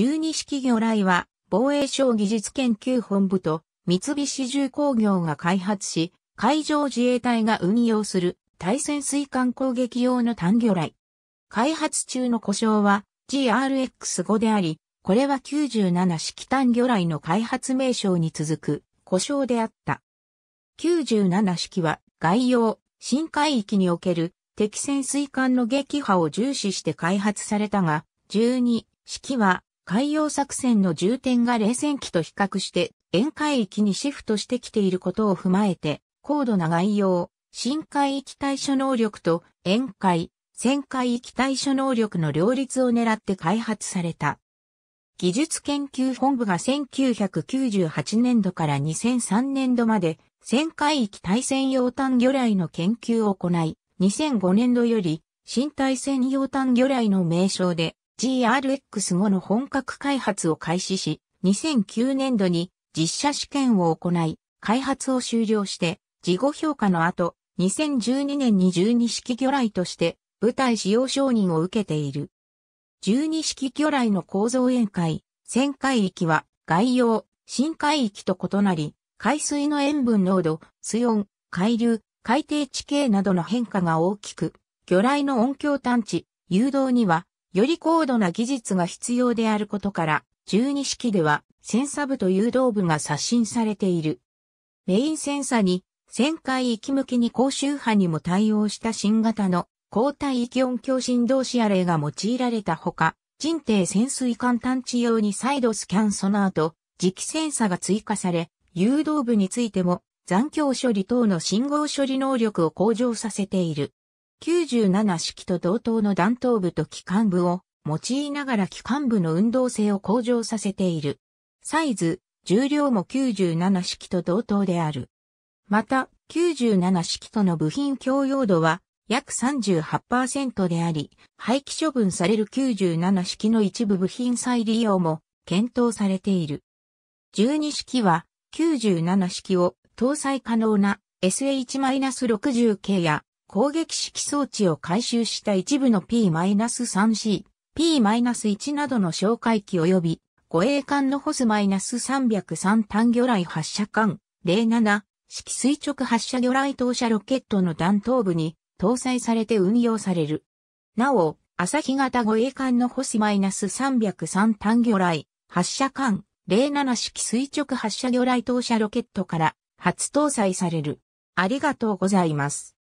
十二式魚雷は、防衛省技術研究本部と三菱重工業が開発し、海上自衛隊が運用する対潜水艦攻撃用の単魚雷。開発中の故障は GRX5 であり、これは97式単魚雷の開発名称に続く故障であった。97式は外洋、深海域における敵潜水艦の撃破を重視して開発されたが、12式は海洋作戦の重点が冷戦期と比較して沿海域にシフトしてきていることを踏まえて、高度な外洋、深海域対処能力と沿海、旋海域対処能力の両立を狙って開発された。技術研究本部が1998年度から2003年度まで、旋海域対戦用炭魚雷の研究を行い、2005年度より、新対戦用炭魚雷の名称で、GRX5 の本格開発を開始し、2009年度に実写試験を行い、開発を終了して、事後評価の後、2012年に十二式魚雷として、舞台使用承認を受けている。十二式魚雷の構造宴会、旋海域は、外洋、深海域と異なり、海水の塩分濃度、水温、海流、海底地形などの変化が大きく、魚雷の音響探知、誘導にはより高度な技術が必要であることから、12式では、センサ部と誘導部が刷新されている。メインセンサに、旋回域向きに高周波にも対応した新型の抗体域音響振動シアレイが用いられたほか、人定潜水艦探知用に再度スキャンその後、磁気センサが追加され、誘導部についても残響処理等の信号処理能力を向上させている。97式と同等の弾頭部と機関部を用いながら機関部の運動性を向上させている。サイズ、重量も97式と同等である。また、97式との部品共用度は約38%であり、廃棄処分される97式の一部部品再利用も検討されている。12式は97式を搭載可能な SH-60 系や攻撃式装置を回収した一部の P-3C、P-1 などの哨戒機及び護衛艦のホス -303 単魚雷発射艦07式垂直発射魚雷投射ロケットの弾頭部に搭載されて運用される。なお、朝日型護衛艦のホス -303 単魚雷発射艦07式垂直発射魚雷投射ロケットから初搭載される。ありがとうございます。